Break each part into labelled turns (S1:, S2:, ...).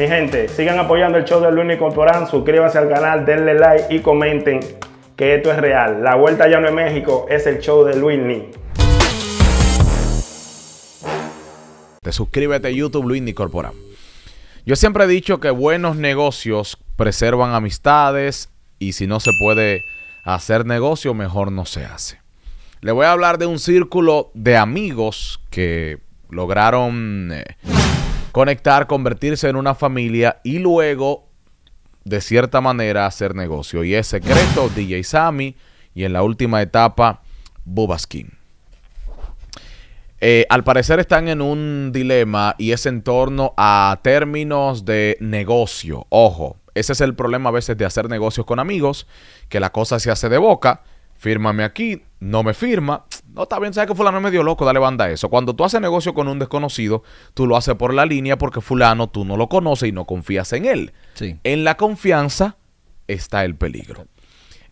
S1: Mi gente, sigan apoyando el show de Luis Corporán, suscríbanse al canal, denle like y comenten que esto es real. La vuelta ya no es México, es el show de Luis
S2: Te suscríbete a YouTube Luis Corporán. Yo siempre he dicho que buenos negocios preservan amistades y si no se puede hacer negocio, mejor no se hace. Le voy a hablar de un círculo de amigos que lograron... Eh, conectar, convertirse en una familia y luego, de cierta manera, hacer negocio. Y es secreto, DJ Sammy, y en la última etapa, Bobaskin. Eh, al parecer están en un dilema y es en torno a términos de negocio. Ojo, ese es el problema a veces de hacer negocios con amigos, que la cosa se hace de boca. Fírmame aquí, no me firma, no, está bien, sabes que fulano es medio loco, dale banda a eso. Cuando tú haces negocio con un desconocido, tú lo haces por la línea porque fulano tú no lo conoces y no confías en él. Sí. En la confianza está el peligro.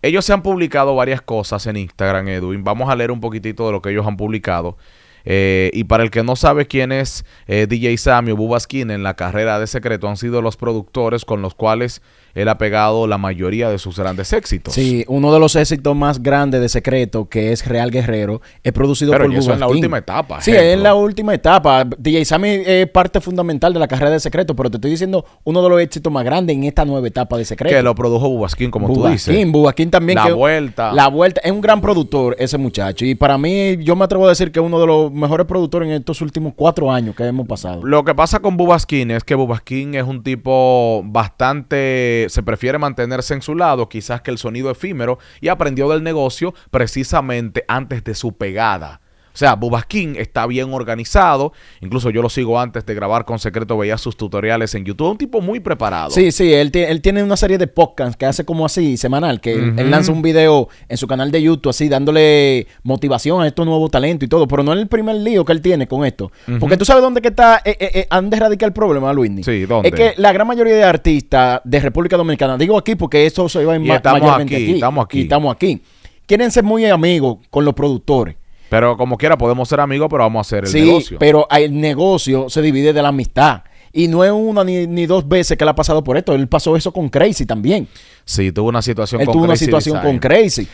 S2: Ellos se han publicado varias cosas en Instagram, Edwin. Vamos a leer un poquitito de lo que ellos han publicado. Eh, y para el que no sabe quién es eh, DJ Sammy o Bubaskin en la carrera de secreto, han sido los productores con los cuales él ha pegado la mayoría de sus grandes éxitos. Sí,
S1: uno de los éxitos más grandes de Secreto, que es Real Guerrero, es producido Pero por Pero eso es la última
S2: etapa. Sí, es la
S1: última etapa. DJ Sammy es parte fundamental de la carrera de Secreto, pero te estoy diciendo uno de los éxitos más grandes en esta nueva etapa de Secreto. Que lo
S2: produjo Bubaskin, como tú dices.
S1: Bubaskin también. La
S2: vuelta. La
S1: vuelta. Es un gran productor ese muchacho. Y para mí, yo me atrevo a decir que es uno de los mejores productores en estos últimos cuatro años que hemos pasado.
S2: Lo que pasa con Bubasquín es que Bubasquín es un tipo bastante se prefiere mantenerse en su lado, quizás que el sonido efímero, y aprendió del negocio precisamente antes de su pegada o sea, Bubaskin está bien organizado. Incluso yo lo sigo antes de grabar con secreto, veía sus tutoriales en YouTube. Un tipo muy preparado. Sí,
S1: sí, él, tiene una serie de podcasts que hace como así, semanal, que él lanza un video en su canal de YouTube, así, dándole motivación a estos nuevos talentos y todo. Pero no es el primer lío que él tiene con esto. Porque tú sabes dónde que está, han eh, eh, eh, de el problema, Luis. Sí, ¿dónde? Es que la gran mayoría de artistas de República Dominicana, digo aquí porque eso se lleva en ma mayormente aquí, Estamos aquí. Y estamos aquí. Quieren ser muy amigos con los productores. Pero como quiera, podemos ser amigos, pero vamos a hacer el sí, negocio. Pero el negocio se divide de la amistad. Y no es una ni, dos veces que él ha pasado por esto. Él pasó eso con Crazy también. Sí, tuvo una situación con Crazy. tuvo una situación con Crazy.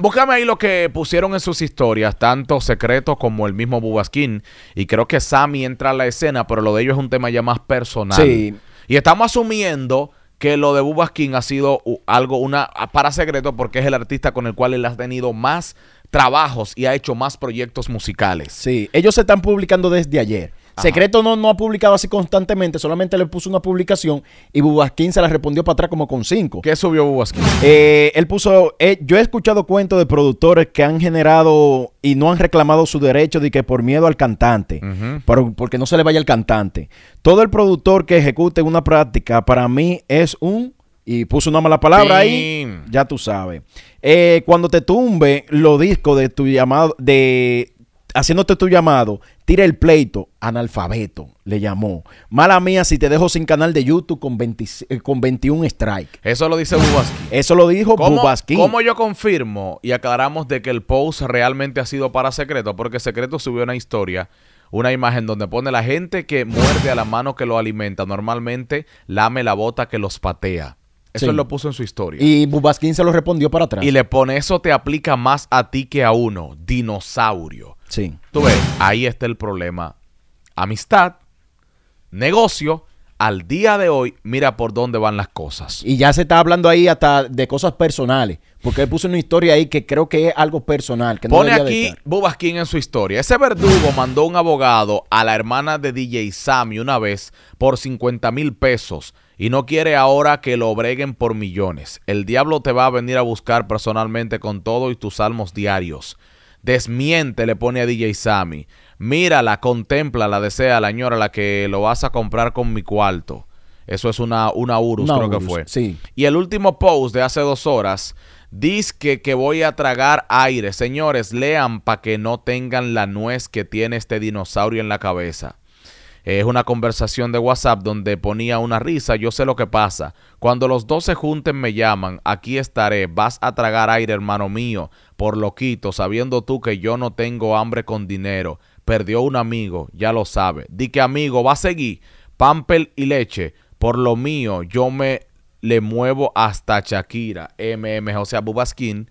S2: búscame ahí lo que pusieron en sus historias, tanto Secretos como el mismo Bubaskin. Y creo que Sammy entra a la escena, pero lo de ellos es un tema ya más personal. Sí. Y estamos asumiendo que lo de Bubaskin ha sido algo, una para Secreto, porque es el artista con el cual él ha tenido más trabajos y ha hecho más proyectos musicales. Sí,
S1: ellos se están publicando desde ayer. Secreto no, no ha publicado así constantemente, solamente le puso una publicación y Bubasquín se la respondió para atrás como con cinco. ¿Qué subió Bubasquín? Eh, él puso, eh, yo he escuchado cuentos de productores que han generado y no han reclamado su derecho de que por miedo al cantante, porque no se le vaya al cantante. Todo el productor que ejecute una práctica para mí es un y puso una mala palabra ahí, ya tú sabes. Eh, cuando te tumbe los discos de tu llamado, de haciéndote tu llamado, tira el pleito, analfabeto, le llamó. Mala mía si te dejo sin canal de YouTube con, eh, con 21 strike.
S2: Eso lo dice Bubasquín.
S1: Eso lo dijo Bubaski. ¿Cómo
S2: yo confirmo y aclaramos de que el post realmente ha sido para Secreto? Porque Secreto subió una historia una imagen donde pone la gente que muerde a la mano que lo alimenta, normalmente lame la bota que los patea. Eso él lo
S1: puso en su historia. Y Bubaskin se lo respondió para atrás. Y le
S2: pone, eso te aplica más a ti que a uno, dinosaurio. Sí. Tú ves, ahí está el problema. Amistad, negocio, al día de hoy, mira por dónde van las cosas. Y ya se está hablando ahí hasta de cosas personales, porque
S1: él puso una historia ahí que creo que es algo personal. Pone aquí
S2: Bubaskin en su historia. Ese verdugo mandó un abogado a la hermana de DJ Sammy una vez por 50 mil pesos y no quiere ahora que lo breguen por millones. El diablo te va a venir a buscar personalmente con todo y tus salmos diarios. Desmiente, le pone a DJ Sammy. Mírala, la desea la la que lo vas a comprar con mi cuarto. Eso es una, una Urus, creo que fue. Y el último post de hace dos horas dice que, que voy a tragar aire. Señores, lean para que no tengan la nuez que tiene este dinosaurio en la cabeza es una conversación de WhatsApp donde ponía una risa, yo sé lo que pasa. Cuando los dos se junten me llaman, aquí estaré, vas a tragar aire, hermano mío, por loquito, sabiendo tú que yo no tengo hambre con dinero. Perdió un amigo, ya lo sabe. Di que amigo, va a seguir. Pampel y leche, por lo mío, yo me le muevo hasta Shakira. MM, José sea, Bubaskin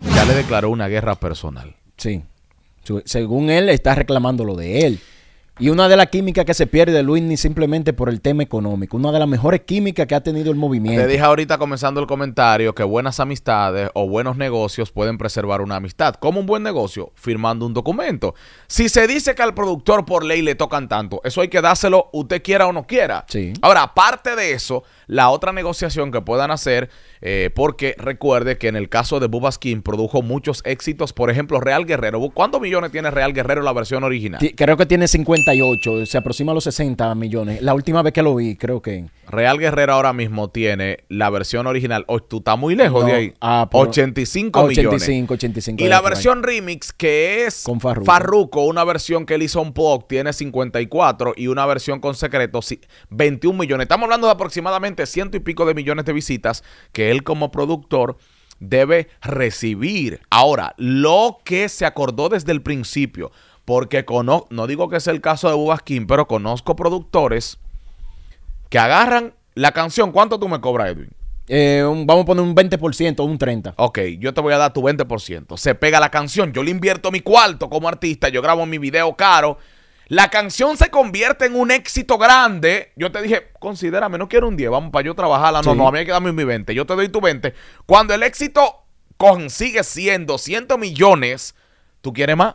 S2: ya le declaró una guerra personal. Sí. Según él,
S1: está reclamando lo de él. Y una de las químicas que se pierde de Luis ni simplemente por el tema económico, una de las mejores químicas que ha tenido el movimiento. Te dije
S2: ahorita comenzando el comentario que buenas amistades o buenos negocios pueden preservar una amistad. ¿Cómo un buen negocio? Firmando un documento. Si se dice que al productor por ley le tocan tanto, eso hay que dárselo usted quiera o no quiera. Sí. Ahora, aparte de eso, la otra negociación que puedan hacer, eh, porque recuerde que en el caso de Bubaskin produjo muchos éxitos, por ejemplo, Real Guerrero. ¿Cuántos millones tiene Real Guerrero la versión original?
S1: creo que tiene 50 se aproxima a los 60 millones. La última vez que lo vi, creo
S2: que. Real Guerrero ahora mismo tiene la versión original. o tú está muy lejos de ahí. 85, ah, 85 millones. 85,
S1: 85. Y la versión
S2: remix, que es con Farruko. una versión que él hizo un tiene 54 y una versión con secreto, 21 millones. Estamos hablando de aproximadamente ciento y pico de millones de visitas que él como productor debe recibir. Ahora, lo que se acordó desde el principio. Porque conozco, no digo que sea el caso de Bubaskin, pero conozco productores que agarran la canción. ¿Cuánto tú me cobras, Edwin? Eh, vamos a poner un 20%, un 30%. Ok, yo te voy a dar tu 20%. Se pega la canción, yo le invierto mi cuarto como artista, yo grabo mi video caro. La canción se convierte en un éxito grande. Yo te dije, considérame, no quiero un 10, vamos para yo trabajarla. No, no, a mí hay que mi 20. Yo te doy tu 20. Cuando el éxito consigue 100, 200 millones, ¿tú quieres más?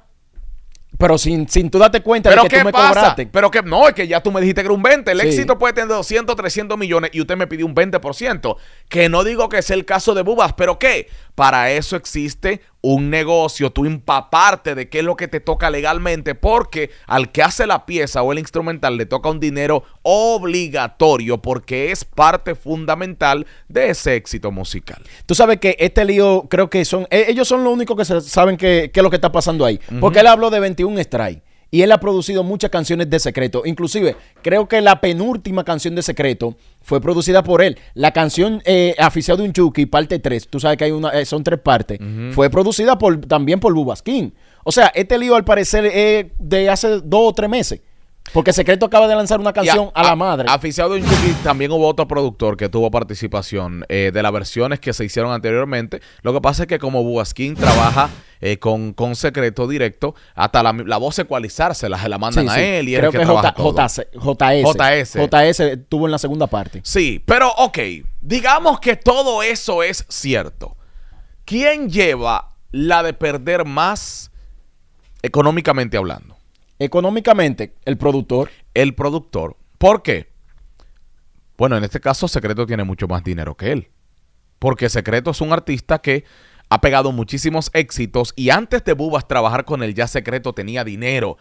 S2: Pero
S1: sin, sin tú darte cuenta ¿Pero de que tú me cobraste.
S2: Pero que no, es que ya tú me dijiste que era un 20. El éxito puede tener 200, 300 millones y usted me pidió un 20%. Que no digo que sea el caso de Bubas, pero ¿qué? para eso existe un negocio, tú impaparte de qué es lo que te toca legalmente, porque al que hace la pieza o el instrumental le toca un dinero obligatorio, porque es parte fundamental de ese éxito musical. Tú sabes que este
S1: lío, creo que son, e-, ellos son los únicos que saben qué es lo que está pasando ahí, porque él habló de 21 strikes y él ha producido muchas canciones de secreto. Inclusive, creo que la penúltima canción de secreto fue producida por él. La canción eh, Aficiado de un Chucky, parte 3, tú sabes que hay una, eh, son tres partes, fue producida por, también por Bubaskin. O sea, este lío al parecer es de hace dos o tres meses. Porque Secreto acaba de lanzar una canción
S2: a, la madre. Aficiado también hubo otro productor que tuvo participación eh, de las versiones que se hicieron anteriormente. Lo que pasa es que como Bugaskin trabaja eh, con, con Secreto directo, hasta la, voz ecualizarse la, la mandan a él y Creo que, que JS, JS.
S1: JS tuvo en la
S2: segunda parte. Sí, pero ok, digamos que todo eso es cierto. ¿Quién lleva la de perder más económicamente hablando? económicamente el productor. El productor. ¿Por qué? Bueno, en este caso Secreto tiene mucho más dinero que él. Porque Secreto es un artista que ha pegado muchísimos éxitos y antes de Bubas trabajar con él... ya Secreto tenía dinero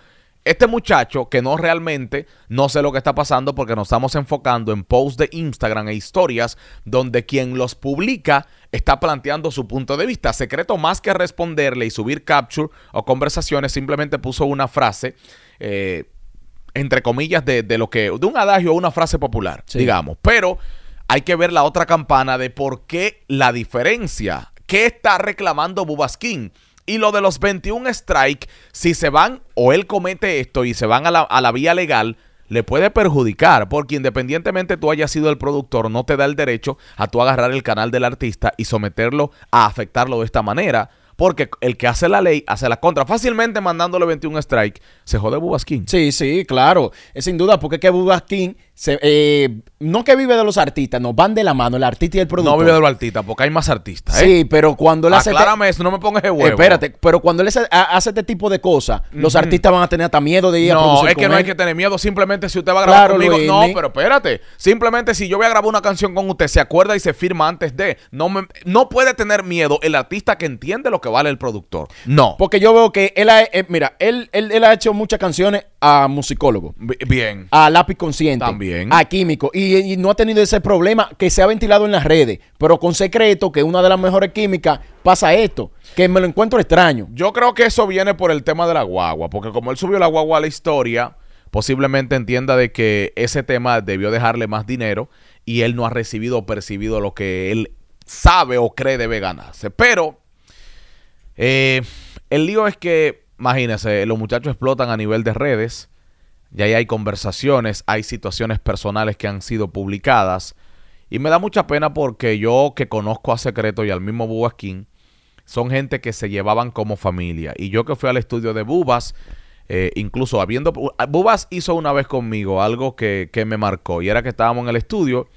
S2: este muchacho que no realmente no sé lo que está pasando porque nos estamos enfocando en posts de Instagram e historias donde quien los publica está planteando su punto de vista. Secreto más que responderle y subir capture o conversaciones, simplemente puso una frase. Eh, entre comillas, de, lo que. de un adagio o una frase popular, digamos. Pero hay que ver la otra campana de por qué la diferencia. ¿Qué está reclamando Bubaskin. Y lo de los 21 strike, si se van o él comete esto y se van a la, a la vía legal, le puede perjudicar, porque independientemente tú hayas sido el productor, no te da el derecho a tú agarrar el canal del artista y someterlo a afectarlo de esta manera. Porque el que hace la ley hace la contra. Fácilmente mandándole 21 strike, se jode Bubaskin. Sí, sí, claro. Es sin duda, porque es que Bubaskin eh,
S1: no que vive de los artistas, no, van de la mano el artista y el productor. No vive de los artistas, porque hay más artistas. ¿eh? Sí, pero cuando él hace. Este- Aclárame
S2: eso, no me pongas de huevo. Espérate,
S1: pero cuando él hace, este tipo de cosas, los artistas van a tener hasta miedo de ir no, a producir. No, es que no hay que
S2: tener miedo. Simplemente si usted va a grabar conmigo. no, pero espérate. Simplemente si yo voy a grabar una canción con usted, se acuerda y se firma antes de. No, me, no puede tener miedo el artista que entiende lo que vale el productor. No. Porque yo veo que él eh, mira, él, él ha
S1: hecho muchas canciones a musicólogo. Bien. A lápiz consciente. También. A químico. Y, no ha tenido ese problema que se ha ventilado en las redes. Pero con secreto, que una de las mejores químicas,
S2: pasa esto. Que me lo encuentro extraño. Yo creo que eso viene por el tema de la guagua. Porque como él subió la guagua a la historia, posiblemente entienda de que ese tema debió dejarle más dinero. Y él no ha recibido o percibido lo que él sabe o cree debe ganarse. Pero eh, el lío es que imagínense, los muchachos explotan a nivel de redes, y ahí hay conversaciones, hay situaciones personales que han sido publicadas, y me da mucha pena porque yo que conozco a Secreto y al mismo Bubas King, son gente que se llevaban como familia, y yo que fui al estudio de Bubas, eh, incluso habiendo... Bubas hizo una vez conmigo algo que, que me marcó, y era que estábamos en el estudio,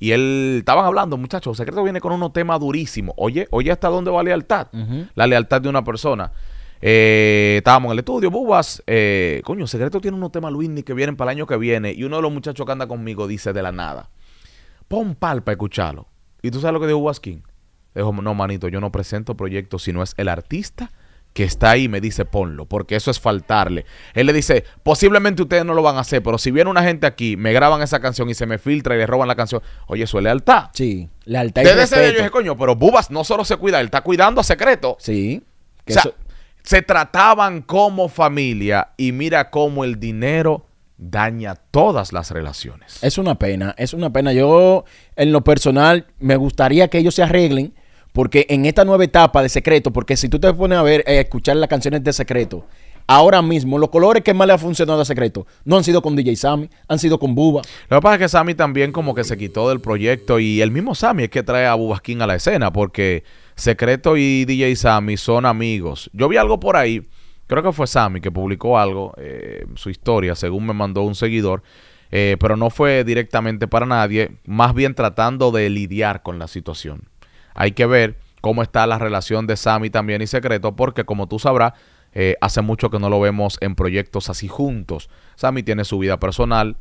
S2: y él, estaban hablando, muchachos, Secreto viene con unos temas durísimos. Oye, oye, ¿hasta dónde va lealtad? La lealtad de una persona. Eh, estábamos en el estudio, Bubas. Eh, coño, Secreto tiene unos temas, Luis, que vienen para el año que viene. Y uno de los muchachos que anda conmigo dice de la nada: Pon palpa para escucharlo. ¿Y tú sabes lo que dijo Bubas King? Dijo: No, manito, yo no presento proyectos si no es el artista que está ahí me dice ponlo, porque eso es faltarle. Él le dice, posiblemente ustedes no lo van a hacer, pero si viene una gente aquí, me graban esa canción y se me filtra y le roban la canción, oye, eso es lealtad. Sí, lealtad y Desde yo dije, coño, pero Bubas no solo se cuida, él está cuidando a secreto. Sí. Que se trataban como familia y mira cómo el dinero daña todas las relaciones.
S1: Es una pena, es una pena. Yo en lo personal me gustaría que ellos se arreglen porque en esta nueva etapa de secreto, porque si tú te pones a ver, a eh, escuchar las canciones de secreto, ahora mismo los
S2: colores que más le ha funcionado a Secreto no han sido con DJ Sammy, han sido con Buba. Lo que pasa es que Sammy también como que se quitó del proyecto y el mismo Sammy es que trae a Bubasquín a la escena porque Secreto y DJ Sammy son amigos. Yo vi algo por ahí, creo que fue Sammy que publicó algo, eh, su historia, según me mandó un seguidor, eh, pero no fue directamente para nadie, más bien tratando de lidiar con la situación. Hay que ver cómo está la relación de Sammy también y Secreto, porque como tú sabrás, eh, hace mucho que no lo vemos en proyectos así juntos. Sammy tiene su vida personal,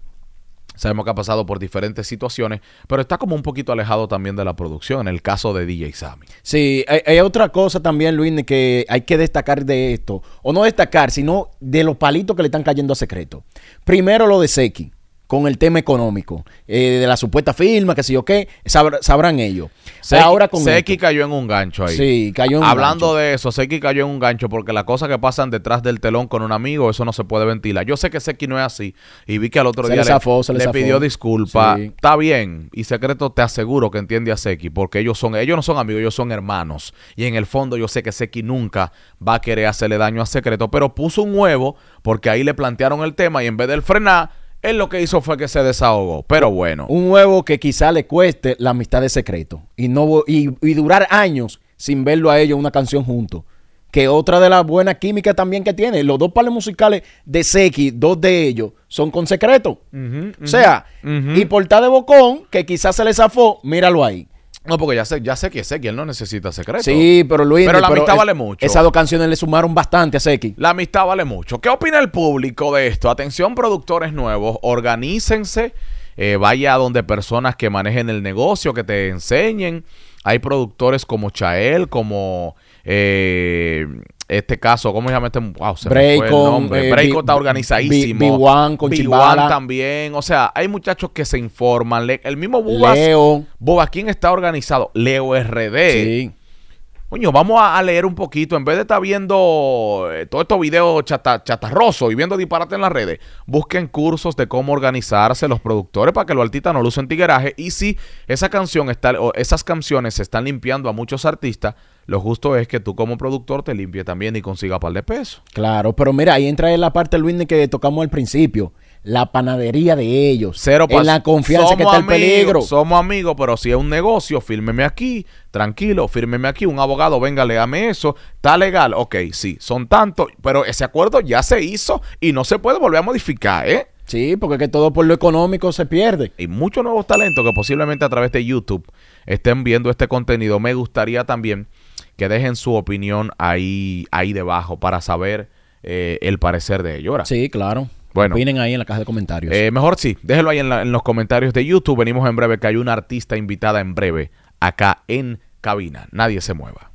S2: Sabemos que ha pasado por diferentes situaciones, pero está como un poquito alejado también de la producción, en el caso de DJ Sammy. Sí, hay,
S1: otra cosa también, Luis, que hay que destacar de esto, o no destacar, sino de los palitos que le están cayendo a secreto. Primero lo de Seki con el tema económico, eh, de la supuesta firma, que si yo qué, sabrán ellos. Ahora con Seki
S2: cayó en un gancho ahí. cayó en Hablando un de eso, Seki cayó en un gancho porque las cosas que pasan detrás del telón con un amigo, eso no se puede ventilar. Yo sé que Seki no es así y vi que al otro día le, le, pidió disculpa Está bien y secreto te aseguro que entiende a Seki porque ellos son ellos no son amigos, ellos son hermanos y en el fondo yo sé que Seki nunca va a querer hacerle daño a Secreto, pero puso un huevo porque ahí le plantearon el tema y en vez de frenar él lo que hizo fue que se desahogó, pero bueno. Un
S1: huevo que quizá le cueste la amistad de secreto y, no, y, y durar años sin verlo a ellos una canción juntos. Que otra de las buenas químicas también que tiene. Los dos palos musicales de Seki, dos de ellos, son con secreto. o sea, y Porta de
S2: Bocón, que quizás se le zafó, míralo ahí. No, porque ya sé, ya sé que Seki, él no necesita secreto. Sí, pero Luis. Pero la amistad vale mucho. Esas dos canciones le sumaron bastante a Seki. La amistad vale mucho. ¿Qué opina el público de esto? Atención, productores nuevos, organícense. Eh, vaya a donde personas que manejen el negocio, que te enseñen. Hay productores como Chael, como eh, este caso, ¿cómo se llama este? Wow, se fue el nombre. Eh, está organizadísimo. B, con también. O sea, hay muchachos que se informan. el mismo Bubas. Leo. ¿quién está organizado? Leo RD. Sí coño, vamos a, leer un poquito, en vez de estar viendo todo eh, todos estos videos chatarrosos y viendo disparate en las redes, busquen cursos de cómo organizarse los productores para que los artistas no lucen tigueraje. Y si esa canción está, o esas canciones se están limpiando a muchos artistas, lo justo es que tú como productor te limpie también y consiga par de pesos.
S1: Claro, pero mira, ahí entra en la parte, Luis, que tocamos al principio la panadería de ellos. Cero en la confianza que está el peligro.
S2: Somos amigos, pero si es un negocio, fírmeme aquí, tranquilo, fírmeme aquí. Un abogado, venga, dame eso. Está legal. Ok, sí, son tantos, pero ese acuerdo ya se hizo y no se puede volver a modificar, ¿eh? Sí, porque es que todo por lo económico se pierde. Y muchos nuevos talentos que posiblemente a través de YouTube estén viendo este contenido. Me gustaría también que dejen su opinión ahí, ahí debajo para saber eh, el parecer de ellos. Sí, claro. Bueno.
S1: ahí en la caja de
S2: comentarios. Eh, mejor sí, déjelo ahí en, en, los comentarios de YouTube. Venimos en breve, que hay una artista invitada en breve acá en cabina. Nadie se mueva.